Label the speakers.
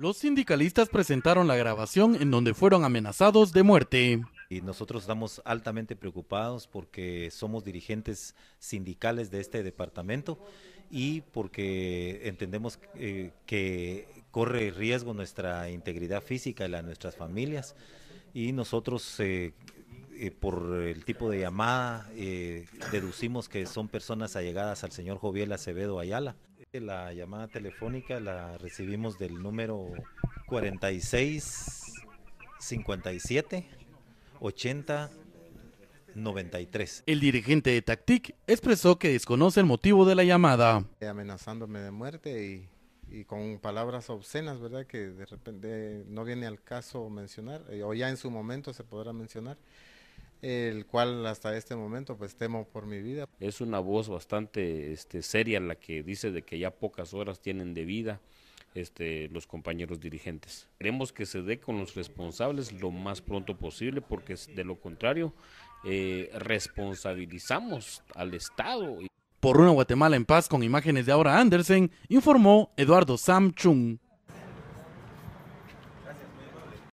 Speaker 1: Los sindicalistas presentaron la grabación en donde fueron amenazados de muerte. Y nosotros estamos altamente preocupados porque somos dirigentes sindicales de este departamento y porque entendemos eh, que corre riesgo nuestra integridad física y la de nuestras familias. Y nosotros eh, eh, por el tipo de llamada, deducimos que son personas allegadas al señor Joviel Acevedo Ayala. La llamada telefónica la recibimos del número 46 57 80
Speaker 2: 93. El dirigente de Tactic expresó que desconoce el motivo de la llamada.
Speaker 3: Amenazándome de muerte y, y con palabras obscenas, ¿verdad? Que de repente no viene al caso mencionar, eh, o ya en su momento se podrá mencionar el cual hasta este momento pues temo por mi vida. Es una voz bastante
Speaker 4: este, seria la que dice de que ya pocas horas tienen de vida este, los compañeros dirigentes. Queremos que se dé con los responsables lo más pronto posible porque de lo contrario eh, responsabilizamos al Estado.
Speaker 2: Por una Guatemala en paz con imágenes de ahora Andersen, informó Eduardo Samchung.